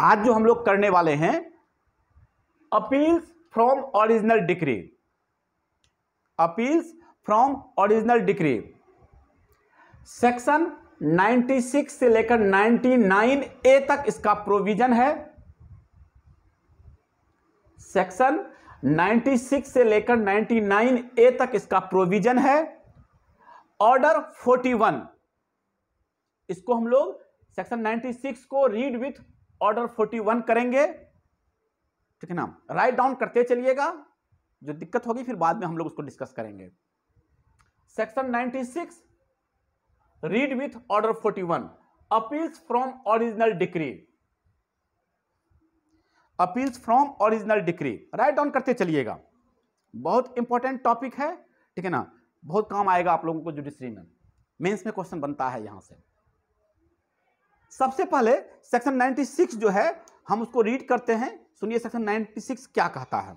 आज जो हम लोग करने वाले हैं appeals from original decree appeals from original decree section 96 से लेकर 99 ए तक इसका प्रोविजन है सेक्शन 96 से लेकर 99 ए तक इसका प्रोविजन है ऑर्डर 41 इसको हम लोग सेक्शन 96 को रीड विथ ऑर्डर 41 करेंगे ठीक है ना राइट डाउन करते चलिएगा जो दिक्कत होगी फिर बाद में हम लोग उसको डिस्कस करेंगे section 96 read with order 41 appeals from original decree appeals from original decree write down करते चलिएगा बहुत इंपॉर्टेंट टॉपिक है ठीक है ना बहुत काम आएगा आप लोगों को जुडिशरी में मेंस में क्वेश्चन बनता है यहां से सबसे पहले सेक्शन 96 जो है हम उसको रीड करते हैं सुनिए सेक्शन 96 क्या कहता है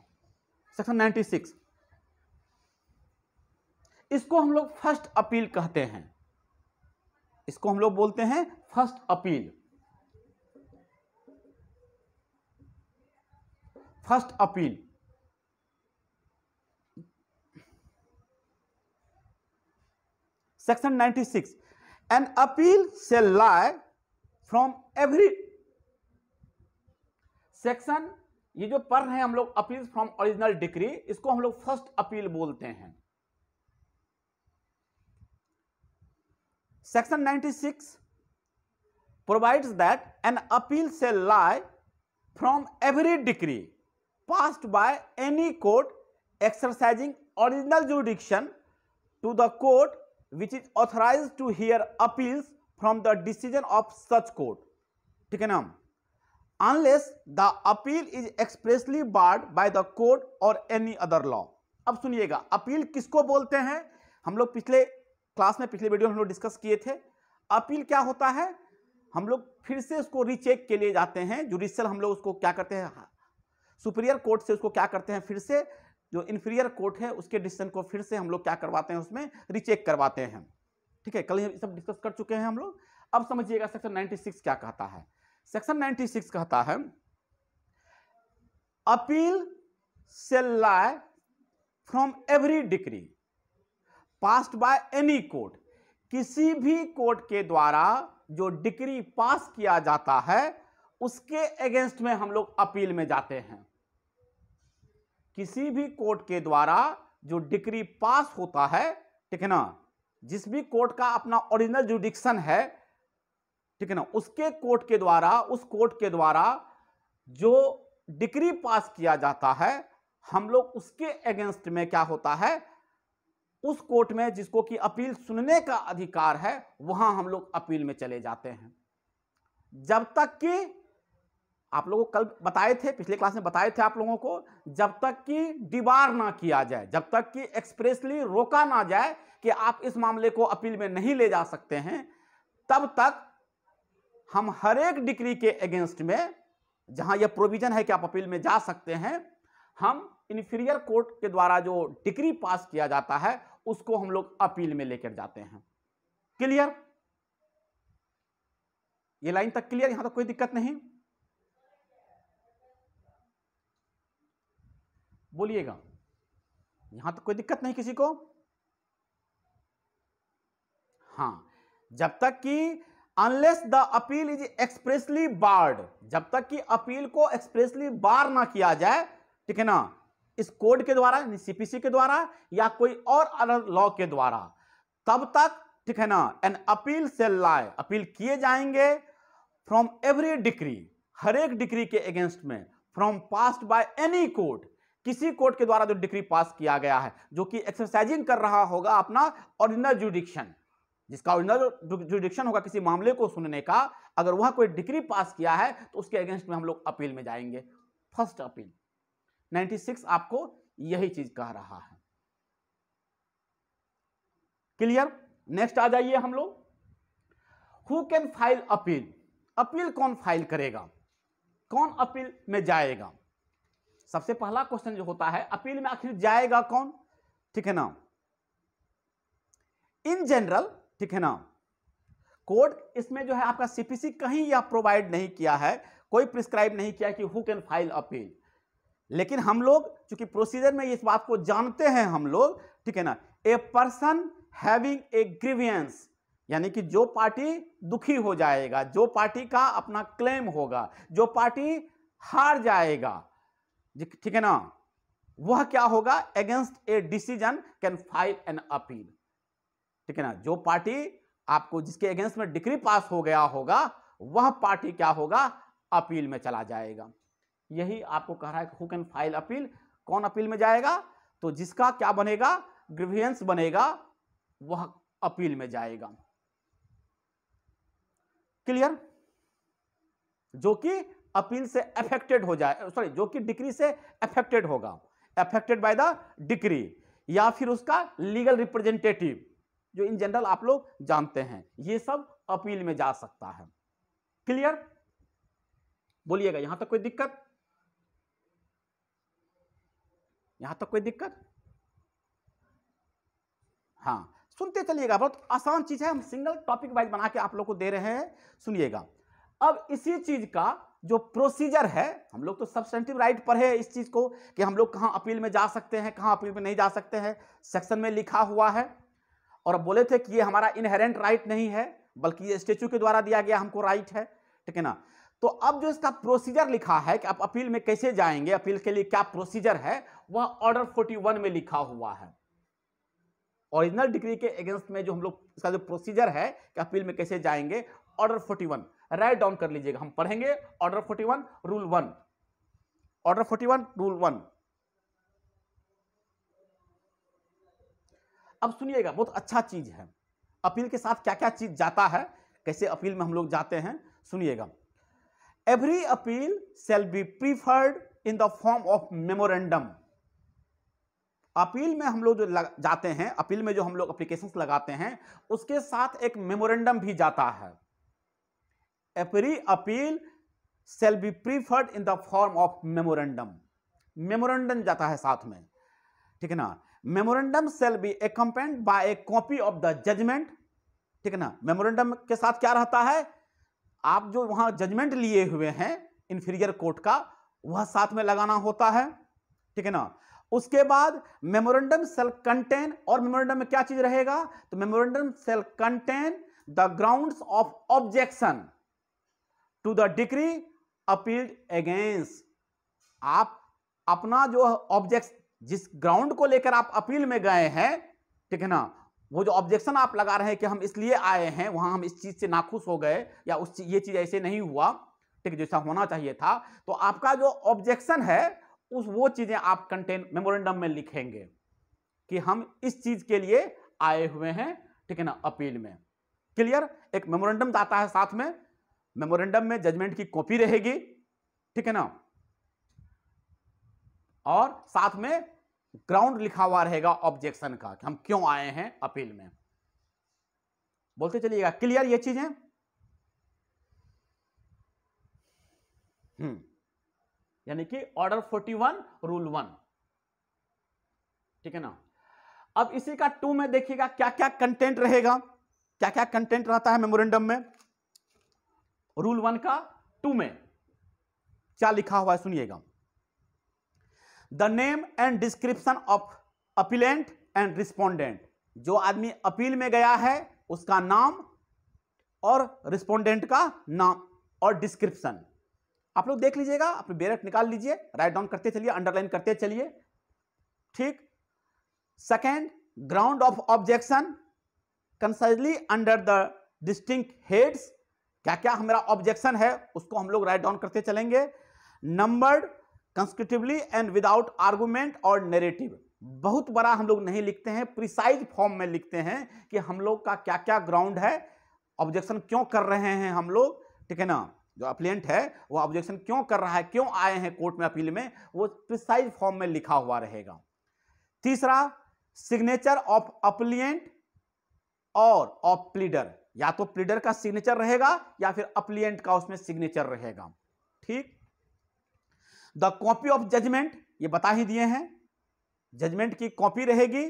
सेक्शन 96 इसको हम लोग फर्स्ट अपील कहते हैं इसको हम लोग बोलते हैं first appeal first appeal section 96 an appeal shall lie from every section ये जो पढ़ रहे हैं हम लोग अपील फ्रॉम ओरिजिनल डिक्री इसको हम लोग फर्स्ट अपील बोलते हैं section 96 provides that an appeal shall lie from every decree passed by any court exercising original jurisdiction to the court which is authorise to hear appeals from the decision of such court ठीक है नाम unless the appeal is expressly barred by the court or any other law अब सुनिएगा appeal किसको बोलते हैं हम लोग पिछले क्लास में पिछले वीडियो में हम लोग डिस्कस किए थे अपील क्या होता है हम लोग फिर से उसको रीचेक के लिए जाते हैं जुडिशियल हम लोग उसको क्या करते हैं सुपीरियर कोर्ट से उसको क्या करते हैं फिर से जो इन्फीरियर कोर्ट है उसके डिसीजन को फिर से हम लोग क्या करवाते हैं उसमें रिचेक करवाते हैं ठीक है कल ये सब डिस्कस कर चुके हैं हम लोग अब समझिएगा सेक्शन 96 क्या कहता है सेक्शन 96 कहता है appeal shall lie from every decree passed by any court किसी भी कोर्ट के द्वारा जो डिक्री पास किया जाता है उसके अगेंस्ट में हम लोग अपील में जाते हैं किसी भी कोर्ट के द्वारा जो डिक्री पास होता है ठीक है ना जिस भी कोर्ट का अपना ओरिजिनल जुडिक्शन है ठीक है ना उसके कोर्ट के द्वारा उस कोर्ट के द्वारा जो डिग्री पास किया जाता है हम लोग उसके अगेंस्ट में क्या होता है उस कोर्ट में जिसको कि अपील सुनने का अधिकार है वहां हम लोग अपील में चले जाते हैं जब तक कि आप लोगों को कल बताए थे पिछले क्लास में बताए थे आप लोगों को जब तक कि डिबार ना किया जाए जब तक कि एक्सप्रेसली रोका ना जाए कि आप इस मामले को अपील में नहीं ले जा सकते हैं तब तक हम हर एक डिग्री के अगेंस्ट में जहां यह प्रोविजन है कि आप अपील में जा सकते हैं हम इन्फीरियर कोर्ट के द्वारा जो डिग्री पास किया जाता है उसको हम लोग अपील में लेकर जाते हैं क्लियर ये लाइन तक क्लियर यहां तक तो कोई दिक्कत नहीं बोलिएगा यहां तक तो कोई दिक्कत नहीं किसी को हाँ जब तक कि unless the appeal is expressly barred जब तक कि अपील को एक्सप्रेसली बार ना किया जाए ठीक है ना इस कोड के द्वारा सीपीसी के द्वारा या कोई और अदर लॉ के द्वारा तब तक ठीक है ना एन अपील से लाए अपील किए जाएंगे फ्रॉम एवरी डिक्री हर एक डिक्री के अगेंस्ट में from passed by any court किसी कोर्ट के द्वारा जो डिक्री पास किया गया है जो कि एक्सरसाइजिंग कर रहा होगा अपना ऑर्डिनल जुडिक्शन जिसका ओरिजिनल जुडिक्शन होगा किसी मामले को सुनने का अगर वह कोई डिग्री पास किया है तो उसके अगेंस्ट में हम लोग अपील में जाएंगे फर्स्ट अपील 96 आपको यही चीज कह रहा है क्लियर नेक्स्ट आ जाइए हम लोग who can file appeal appeal कौन फाइल करेगा कौन अपील में जाएगा सबसे पहला क्वेश्चन जो होता है अपील में आखिर जाएगा कौन ठीक है ना इन जनरल ठीक है ना कोड इसमें जो है आपका सीपीसी कहीं यह प्रोवाइड नहीं किया है कोई प्रिस्क्राइब नहीं किया कि हु कैन फाइल अपील लेकिन हम लोग चूंकि प्रोसीजर में इस बात को जानते हैं हम लोग ठीक है ना a person having a grievance यानी कि जो पार्टी दुखी हो जाएगा जो पार्टी का अपना क्लेम होगा जो पार्टी हार जाएगा ठीक है ना वह क्या होगा against a decision can file an appeal ठीक है ना जो पार्टी आपको जिसके अगेंस्ट में डिग्री पास हो गया होगा वह पार्टी क्या होगा अपील में चला जाएगा यही आपको कह रहा है हु कैन फाइल अपील कौन अपील में जाएगा तो जिसका क्या बनेगा ग्रीवियंस बनेगा वह अपील में जाएगा क्लियर जो कि अपील से अफेक्टेड हो जाए सॉरी जो कि डिक्री से अफेक्टेड होगा अफेक्टेड बाय द डिक्री या फिर उसका लीगल रिप्रेजेंटेटिव जो इन जनरल आप लोग जानते हैं ये सब अपील में जा सकता है क्लियर बोलिएगा यहां तक कोई दिक्कत यहां तक कोई दिक्कत हाँ सुनते चलिएगा बहुत आसान चीज है हम सिंगल टॉपिक वाइज बना के आप लोग को दे रहे हैं सुनिएगा अब इसी चीज का जो प्रोसीजर है हम लोग तो सब्सटेंटिव राइट पढ़े इस चीज को कि हम लोग कहां अपील में जा सकते हैं कहां अपील में नहीं जा सकते हैं सेक्शन में लिखा हुआ है और बोले थे कि ये हमारा इनहेरेंट राइट नहीं है बल्कि ये स्टेचू के द्वारा दिया गया हमको राइट है ठीक है ना तो अब जो इसका प्रोसीजर लिखा है कि आप अपील में कैसे जाएंगे अपील के लिए क्या प्रोसीजर है वह ऑर्डर 41 में लिखा हुआ है ओरिजिनल डिग्री के अगेंस्ट में जो हम लोग इसका जो प्रोसीजर है कि अपील में कैसे जाएंगे ऑर्डर 41 राइट डाउन कर लीजिएगा हम पढ़ेंगे order 41 rule one order 41 rule one अब सुनिएगा बहुत अच्छा चीज़ है अपील के साथ क्या क्या चीज़ जाता है कैसे अपील में हम लोग जाते हैं सुनिएगा every appeal shall be preferred in the form of memorandum appeal में हम लोग जो जाते हैं अपील में जो हम लोग अप्लीकेशन लगाते हैं उसके साथ एक मेमोरेंडम भी जाता है every appeal shall be preferred in the form of memorandum memorandum जाता है साथ में ठीक है ना memorandum shall be accompanied by a copy of the judgment ठीक है ना मेमोरेंडम के साथ क्या रहता है आप जो वहां जजमेंट लिए हुए हैं इन्फीरियर कोर्ट का वह साथ में लगाना होता है ठीक है ना उसके बाद मेमोरेंडम सेल कंटेन और मेमोरेंडम में क्या चीज रहेगा तो memorandum shall contain the grounds of objection to the decree appeal against आप अपना जो ऑब्जेक्ट जिस ग्राउंड को लेकर आप अपील में गए हैं ठीक है ना वो जो ऑब्जेक्शन आप लगा रहे हैं कि हम इसलिए आए हैं वहां हम इस चीज से नाखुश हो गए या उस ये चीज ऐसे नहीं हुआ ठीक जैसा होना चाहिए था तो आपका जो ऑब्जेक्शन है उस वो चीजें आप कंटेन मेमोरेंडम में लिखेंगे कि हम इस चीज के लिए आए हुए हैं ठीक है ना अपील में क्लियर एक मेमोरेंडम तो आता है साथ में मेमोरेंडम में जजमेंट की कॉपी रहेगी ठीक है ना और साथ में ग्राउंड लिखा हुआ रहेगा ऑब्जेक्शन का कि हम क्यों आए हैं अपील में बोलते चलिएगा क्लियर ये चीजें हम्म। यानी कि ऑर्डर 41 रूल वन ठीक है ना अब इसी का टू में देखिएगा क्या क्या कंटेंट रहेगा क्या क्या कंटेंट रहता है मेमोरेंडम में रूल वन का टू में क्या लिखा हुआ है सुनिएगा the name and description of appellant and respondent जो आदमी अपील में गया है उसका नाम और रिस्पोंडेंट का नाम और डिस्क्रिप्शन आप लोग देख लीजिएगा अपने बेरेट निकाल लीजिए राइट डाउन करते चलिए अंडरलाइन करते चलिए ठीक second ground of objection concisely under the distinct heads क्या क्या हमारा ऑब्जेक्शन है उसको हम लोग राइट डाउन करते चलेंगे numbered consecutively and without argument or narrative बहुत बड़ा हम लोग नहीं लिखते हैं प्रिसाइज फॉर्म में लिखते हैं कि हम लोग का क्या क्या ग्राउंड है ऑब्जेक्शन क्यों कर रहे हैं हम लोग ठीक है ना जो अपलियंट है वो ऑब्जेक्शन क्यों कर रहा है क्यों आए हैं कोर्ट में अपील में वो प्रिसाइज फॉर्म में लिखा हुआ रहेगा तीसरा सिग्नेचर ऑफ अपलियंट और ऑफ प्लीडर या तो प्लीडर का सिग्नेचर रहेगा या फिर अपलियंट का उसमें सिग्नेचर रहेगा ठीक द कॉपी ऑफ जजमेंट ये बता ही दिए हैं जजमेंट की कॉपी रहेगी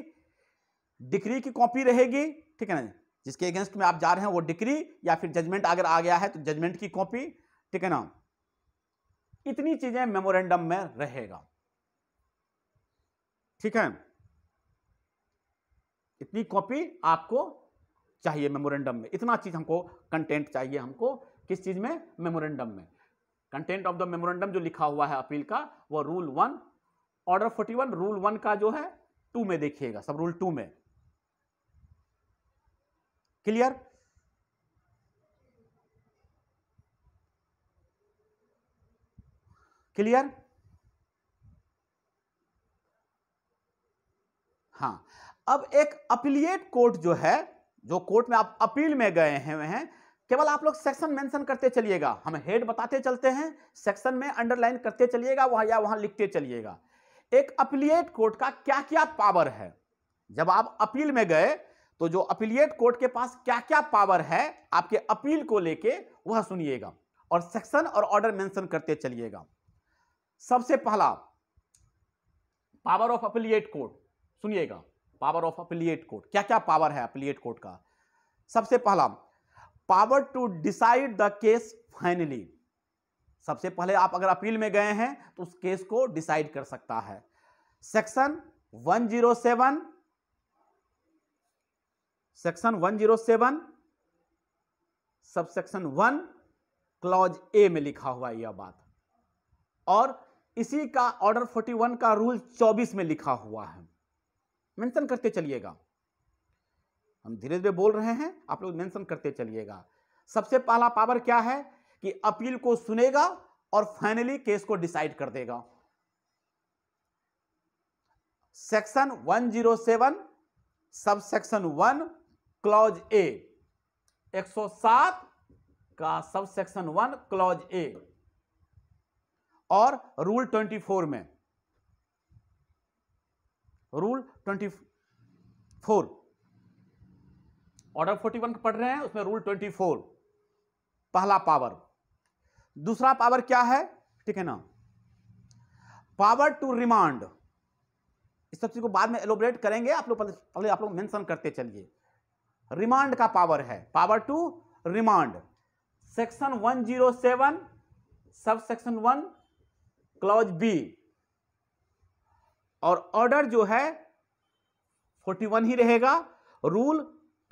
डिक्री की कॉपी रहेगी ठीक है ना जिसके अगेंस्ट में आप जा रहे हैं वो डिक्री या फिर जजमेंट अगर आ गया है तो जजमेंट की कॉपी ठीक है ना इतनी चीजें मेमोरेंडम में रहेगा ठीक है इतनी कॉपी आपको चाहिए मेमोरेंडम में इतना चीज हमको कंटेंट चाहिए हमको किस चीज में मेमोरेंडम में कंटेंट ऑफ द मेमोरेंडम जो लिखा हुआ है अपील का वो rule one order forty one rule one का जो है टू में देखिएगा सब रूल टू में क्लियर क्लियर हाँ अब एक अपीलिएट कोर्ट जो है जो कोर्ट में आप अपील में गए हैं केवल आप लोग सेक्शन मेंशन करते चलिएगा हम हेड बताते चलते हैं सेक्शन में अंडरलाइन करते चलिएगा वहां या वहां लिखते चलिएगा एक अपीलिएट कोर्ट का क्या क्या पावर है जब आप अपील में गए तो जो अपीलिएट कोर्ट के पास क्या क्या पावर है आपके अपील को लेके वह सुनिएगा और सेक्शन और ऑर्डर मेंशन करते चलिएगा सबसे पहला पावर ऑफ अपीलिएट कोर्ट सुनिएगा पावर ऑफ अपीलिएट कोर्ट क्या क्या पावर है अपीलिएट कोर्ट का सबसे पहला power to decide the case finally सबसे पहले आप अगर अपील में गए हैं तो उस केस को डिसाइड कर सकता है section 107 section 107 sub section one clause A में लिखा हुआ है यह बात और इसी का ऑर्डर 41 का रूल 24 में लिखा हुआ है मेंशन करते चलिएगा हम धीरे धीरे बोल रहे हैं आप लोग मेंशन करते चलिएगा सबसे पहला पावर क्या है कि अपील को सुनेगा और फाइनली केस को डिसाइड कर देगा section 107 sub section one clause A 107 का सब सेक्शन वन क्लॉज ए और रूल 24 में रूल 24 ऑर्डर 41 पढ़ रहे हैं उसमें रूल 24 पहला पावर दूसरा पावर क्या है ठीक है ना पावर टू रिमांड इस सब चीज को बाद में एलोबरेट करेंगे आप लोग पहले आप लोग मेंशन करते चलिए रिमांड का पावर है power to remand section 107 sub section one clause B और ऑर्डर जो है 41 ही रहेगा rule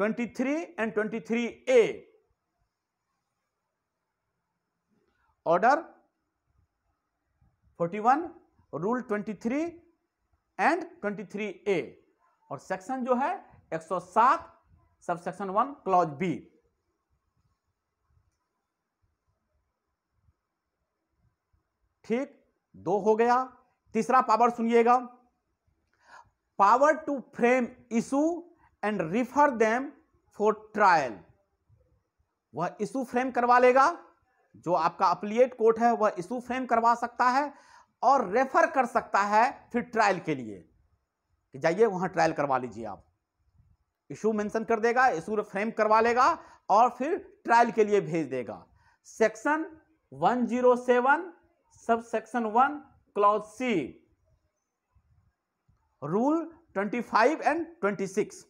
23 and 23A order 41 rule 23 and 23A और सेक्शन जो है 107 sub section one clause B ठीक दो हो गया तीसरा पावर सुनिएगा power to frame issue and refer them for trial वह इशू फ्रेम करवा लेगा जो आपका अपलिएट कोर्ट है वह इशू फ्रेम करवा सकता है और रेफर कर सकता है फिर ट्रायल के लिए कि जाइए वहां ट्रायल करवा लीजिए आप इशू मेंशन कर देगा इशू फ्रेम करवा लेगा और फिर ट्रायल के लिए भेज देगा section 107 sub section one clause C rule 25 and 26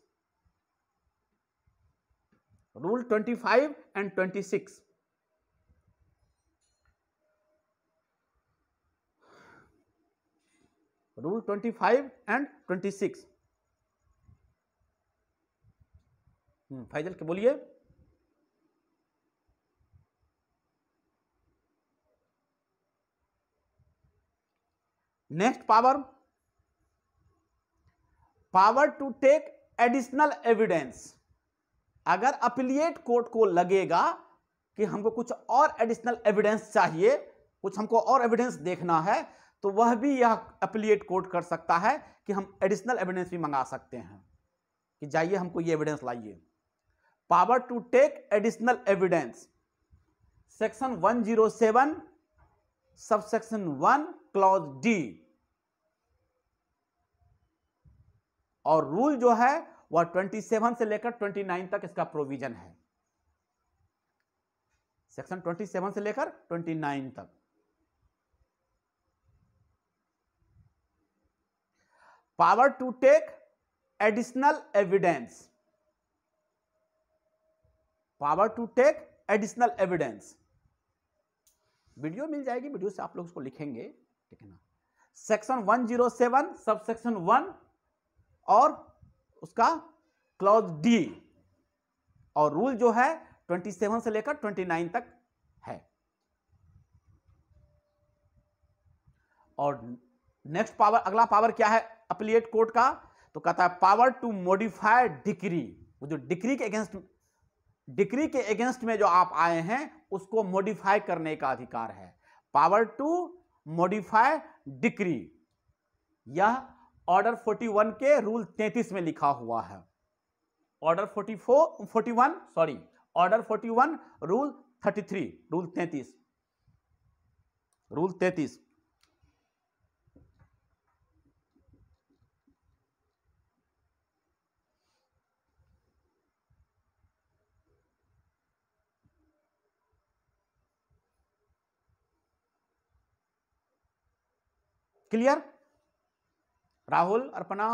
rule 25 and 26. Rule 25 and 26. Hmm, Faisal ke boliye. Next power. Power to take additional evidence. अगर अपिलियट कोर्ट को लगेगा कि हमको कुछ और एडिशनल एविडेंस चाहिए कुछ हमको और एविडेंस देखना है तो वह भी यह अपीलिएट कोर्ट कर सकता है कि हम एडिशनल एविडेंस भी मंगा सकते हैं कि जाइए हमको ये एविडेंस लाइए power to take additional evidence section 107 section one clause D और रूल जो है वह 27 से लेकर 29 तक इसका प्रोविजन है सेक्शन 27 से लेकर 29 तक power to take additional evidence power to take additional evidence video मिल जाएगी वीडियो से आप लोग उसको लिखेंगे ठीक है ना सेक्शन 107 सब सेक्शन 1 और उसका क्लॉज डी और रूल जो है 27 से लेकर 29 तक है और नेक्स्ट पावर अगला पावर क्या है अपलिएट कोर्ट का तो कहता है पावर टू मॉडिफाई डिक्री वो जो डिक्री के अगेंस्ट डिक्री के अगेंस्ट में जो आप आए हैं उसको मॉडिफाई करने का अधिकार है पावर टू मॉडिफाई डिक्री यह ऑर्डर 41 के रूल 33 में लिखा हुआ है order 44 41 sorry order 41 rule 33 rule 33 rule 33 clear Rahul Arpana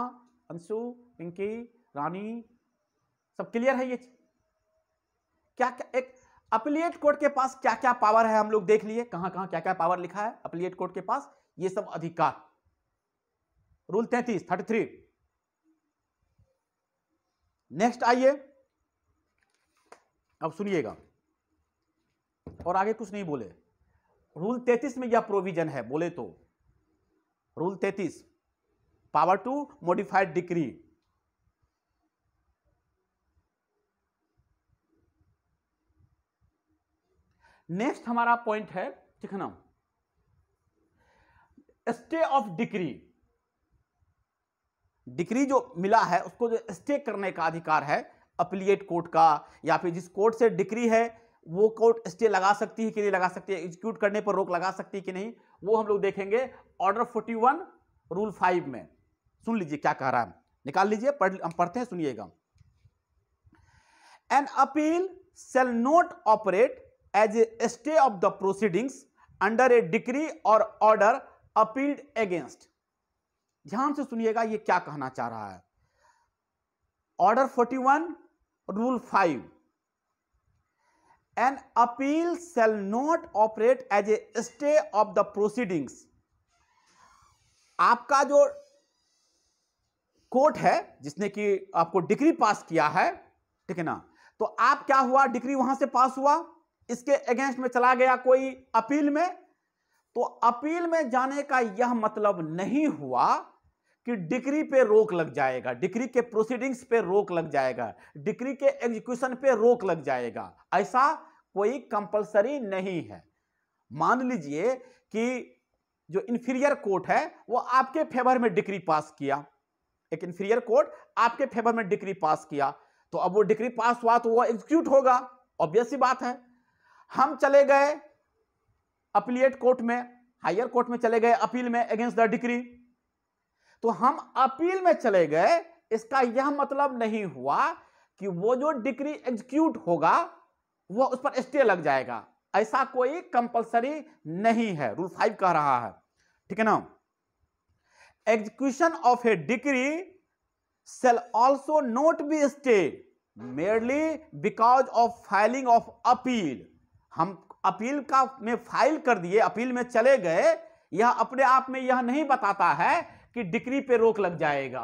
Anshu Pinky Rani सब क्लियर है ये क्या क्या एक अपलिएट कोर्ट के पास क्या क्या पावर है हम लोग देख लिए कहां कहां क्या क्या पावर लिखा है अपलिएट कोर्ट के पास ये सब अधिकार रूल तैतीस थर्टी थ्री नेक्स्ट आइए अब सुनिएगा और आगे कुछ नहीं बोले रूल तैतीस में यह प्रोविजन है बोले तो रूल तैतीस power to modified decree next हमारा पॉइंट है चिखना स्टे ऑफ डिग्री डिग्री जो मिला है उसको जो स्टे करने का अधिकार है अपलिएट कोर्ट का या फिर जिस कोर्ट से डिग्री है वो कोर्ट स्टे लगा सकती है कि नहीं लगा सकती है एग्जीक्यूट करने पर रोक लगा सकती है कि नहीं वो हम लोग देखेंगे ऑर्डर 41 रूल 5 में सुन लीजिए क्या कह रहा है निकाल लीजिए पढ़ हम पढ़ते हैं सुनिएगा an appeal shall not operate as a stay of the proceedings under a decree or order appealed against ध्यान से सुनिएगा ये क्या कहना चाह रहा है order 41 rule 5 an appeal shall not operate as a stay of the proceedings आपका जो कोर्ट है जिसने कि आपको डिग्री पास किया है ठीक है ना तो आप क्या हुआ डिग्री वहां से पास हुआ इसके अगेंस्ट में चला गया कोई अपील में तो अपील में जाने का यह मतलब नहीं हुआ कि डिग्री पे रोक लग जाएगा डिग्री के प्रोसीडिंग्स पे रोक लग जाएगा डिग्री के एग्जीक्यूशन पे रोक लग जाएगा ऐसा कोई कंपलसरी नहीं है मान लीजिए कि जो इन्फीरियर कोर्ट है वो आपके फेवर में डिग्री पास किया एक इंफीरियर कोर्ट आपके फेवर में डिग्री पास किया तो अब वो डिग्री पास हुआ तो वो एग्जीक्यूट होगा ऑब्वियस ही बात है हम चले गए अपीलिएट कोर्ट में हायर कोर्ट में चले गए अपील में अगेंस्ट द डिग्री तो हम अपील में चले गए इसका यह मतलब नहीं हुआ कि वो जो डिग्री एग्जीक्यूट होगा वो उस पर स्टे लग जाएगा ऐसा कोई कंपलसरी नहीं है रूल फाइव कह रहा है ठीक है ना execution of a decree shall also not be stay merely because of filing of appeal हम अपील का में फाइल कर दिए अपील में चले गए यह अपने आप में यह नहीं बताता है कि डिग्री पे रोक लग जाएगा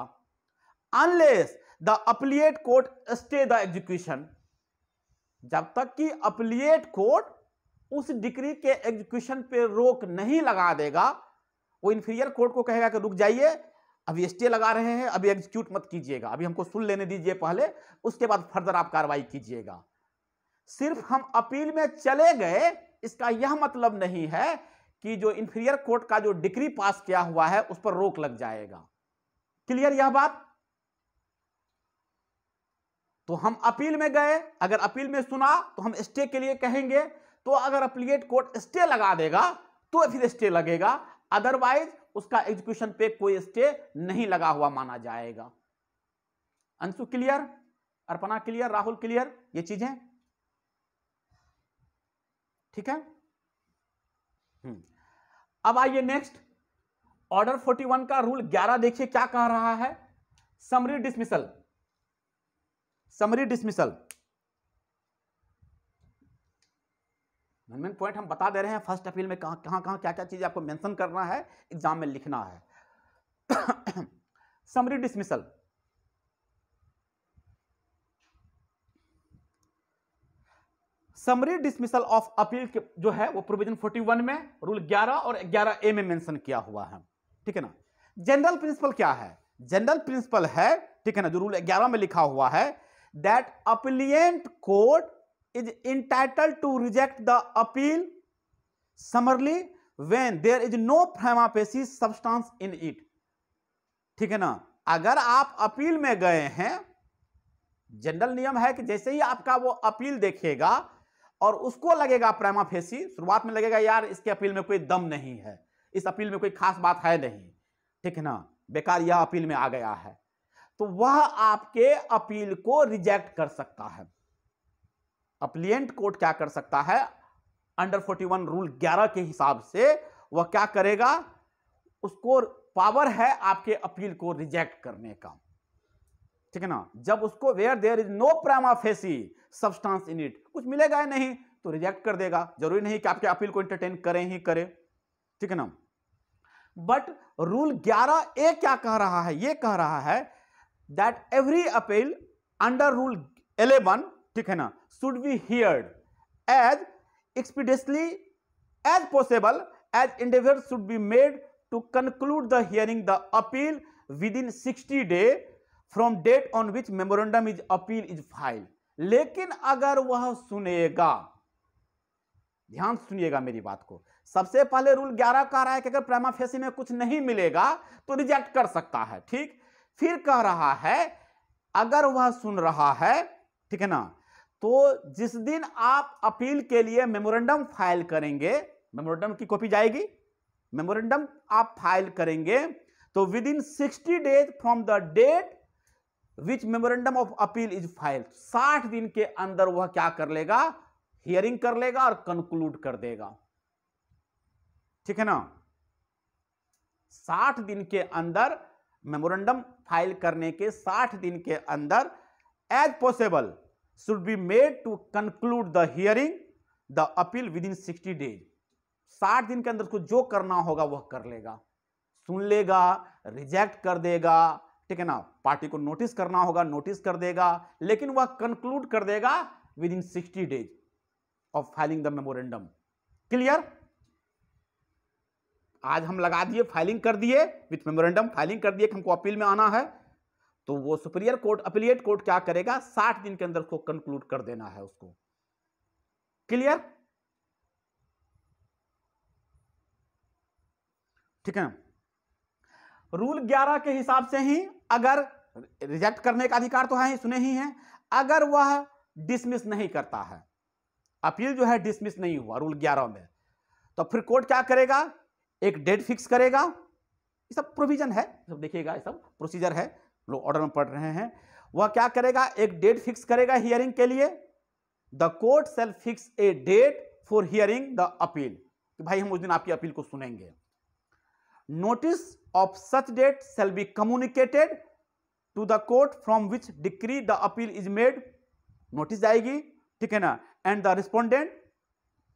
unless the appellate court stay the execution जब तक कि अपलिएट कोर्ट उस डिग्री के एग्जीक्यूशन पे रोक नहीं लगा देगा वो इन्फीरियर कोर्ट को कहेगा कि रुक जाइए अभी स्टे लगा रहे हैं अभी एग्जीक्यूट मत कीजिएगा अभी हमको सुन लेने दीजिए पहले उसके बाद फर्दर आप कार्रवाई कीजिएगा सिर्फ हम अपील में चले गए इसका यह मतलब नहीं है कि जो इन्फीरियर कोर्ट का जो डिग्री पास किया हुआ है उस पर रोक लग जाएगा क्लियर यह बात तो हम अपील में गए अगर अपील में सुना तो हम स्टे के लिए कहेंगे तो अगर अपलिएट कोर्ट स्टे लगा देगा तो फिर स्टे लगेगा अदरवाइज उसका एग्जीक्यूशन पे कोई स्टे नहीं लगा हुआ माना जाएगा Anshu clear Arpana clear Rahul clear ये चीजें ठीक है हम्म। अब आइए नेक्स्ट ऑर्डर 41 का रूल 11 देखिए क्या कह रहा है summary dismissal summary dismissal main point हम बता दे रहे हैं फर्स्ट अपील में कहाँ कहाँ कहाँ क्या क्या चीज़ आपको मेंशन करना है एग्जाम में लिखना है summary dismissal summary dismissal of appeal के जो है वो प्रोविजन 41 में रूल 11 और 11 ए में मेंशन किया हुआ है ठीक है ना जनरल प्रिंसिपल क्या है जनरल प्रिंसिपल है ठीक है ना जो रूल 11 में लिखा हुआ है that appellate court is entitled to reject the appeal summarily when there is no prima facie substance in it ठीक है ना अगर आप अपील में गए हैं जनरल नियम है कि जैसे ही आपका वो अपील देखेगा और उसको लगेगा प्रेमा फेसी शुरुआत में लगेगा यार इसके अपील में कोई दम नहीं है इस अपील में कोई खास बात है नहीं ठीक है ना बेकार यह अपील में आ गया है तो वह आपके अपील को रिजेक्ट कर सकता है अप्लियंट कोर्ट क्या कर सकता है अंडर 41 रूल 11 के हिसाब से वह क्या करेगा उसको पावर है आपके अपील को रिजेक्ट करने का ठीक है ना जब उसको where there is no prima facie substance in it कुछ मिलेगा या नहीं तो रिजेक्ट कर देगा जरूरी नहीं कि आपके अपील को इंटरटेन करें ही करें ठीक है ना बट रूल 11 ए क्या कह रहा है ये कह रहा है that every appeal under rule 11 ठीक है ना should be heard as expeditiously as possible as individual should be made to conclude the hearing the appeal within sixty day from date on which memorandum is appeal is file लेकिन अगर वह सुनेगा ध्यान सुनिएगा मेरी बात को सबसे पहले रूल 11 कह रहा है कि अगर प्राइमा फेसी में कुछ नहीं मिलेगा तो रिजेक्ट कर सकता है ठीक फिर कह रहा है अगर वह सुन रहा है ठीक है ना तो जिस दिन आप अपील के लिए मेमोरेंडम फाइल करेंगे मेमोरेंडम की कॉपी जाएगी मेमोरेंडम आप फाइल करेंगे तो within sixty days from the date which memorandum of appeal is file साठ दिन के अंदर वह क्या कर लेगा हियरिंग कर लेगा और कंक्लूड कर देगा ठीक है ना साठ दिन के अंदर मेमोरेंडम फाइल करने के साठ दिन के अंदर as possible should be made to conclude the hearing the appeal within 60 days साठ दिन के अंदर उसको जो करना होगा वह कर लेगा सुन लेगा रिजेक्ट कर देगा ठीक है ना पार्टी को नोटिस करना होगा नोटिस कर देगा लेकिन वह कंक्लूड कर देगा within sixty days of filing the memorandum clear आज हम लगा दिए फाइलिंग कर दिए विथ मेमोरेंडम फाइलिंग कर दिए कि हमको अपील में आना है तो वो सुप्रियर कोर्ट अपीलिएट कोर्ट क्या करेगा साठ दिन के अंदर उसको कंक्लूड कर देना है उसको क्लियर ठीक है रूल 11 के हिसाब से ही अगर रिजेक्ट करने का अधिकार तो है ही सुने ही है अगर वह डिसमिस नहीं करता है अपील जो है डिसमिस नहीं हुआ रूल 11 में तो फिर कोर्ट क्या करेगा एक डेट फिक्स करेगा ये सब प्रोविजन है सब देखिएगा ये सब प्रोसीजर है लोग ऑर्डर में पढ़ रहे हैं वह क्या करेगा एक डेट फिक्स करेगा हियरिंग के लिए the court shall fix a date for hearing the appeal कि भाई हम उस दिन आपकी अपील को सुनेंगे notice of such date shall be communicated to the court from which decree the appeal is made notice जाएगी ठीक है ना एंड द रिस्पोंडेंट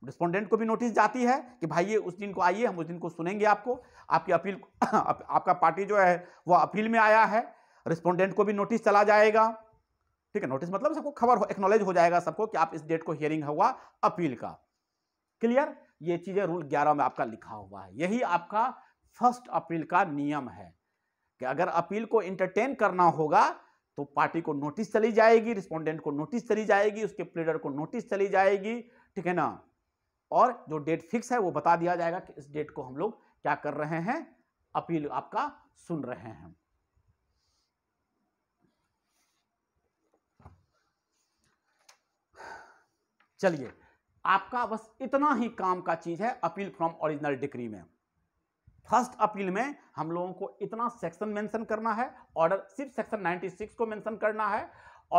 रिस्पोंडेंट को भी नोटिस जाती है कि भाई ये उस दिन को आइए हम उस दिन को सुनेंगे आपको आपकी अपील आप, आपका पार्टी जो है वह अपील में आया है रिस्पोंडेंट को भी नोटिस चला जाएगा ठीक है नोटिस मतलब सबको खबर एक्नोलेज हो जाएगा सबको कि आप इस डेट को हियरिंग हुआ अपील का क्लियर ये चीज़ें रूल ग्यारह में आपका लिखा हुआ है यही आपका फर्स्ट अपील का नियम है कि अगर अपील को इंटरटेन करना होगा तो पार्टी को नोटिस चली जाएगी रिस्पोंडेंट को नोटिस चली जाएगी उसके प्लेडर को नोटिस चली जाएगी ठीक है ना और जो डेट फिक्स है वो बता दिया जाएगा कि इस डेट को हम लोग क्या कर रहे हैं अपील आपका सुन रहे हैं चलिए आपका बस इतना ही काम का चीज़ है अपील फ्रॉम ओरिजिनल डिक्री में फर्स्ट अपील में हम लोगों को इतना सेक्शन मेंशन करना है ऑर्डर सिर्फ सेक्शन सिक्स को मेंशन करना है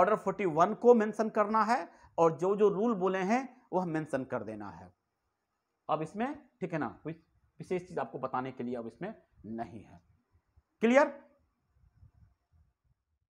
ऑर्डर फोर्टी वन को मेंशन करना है और जो जो रूल बोले हैं वह मेंशन कर देना है अब इसमें ठीक है ना कोई विशेष चीज़ आपको बताने के लिए अब इसमें नहीं है क्लियर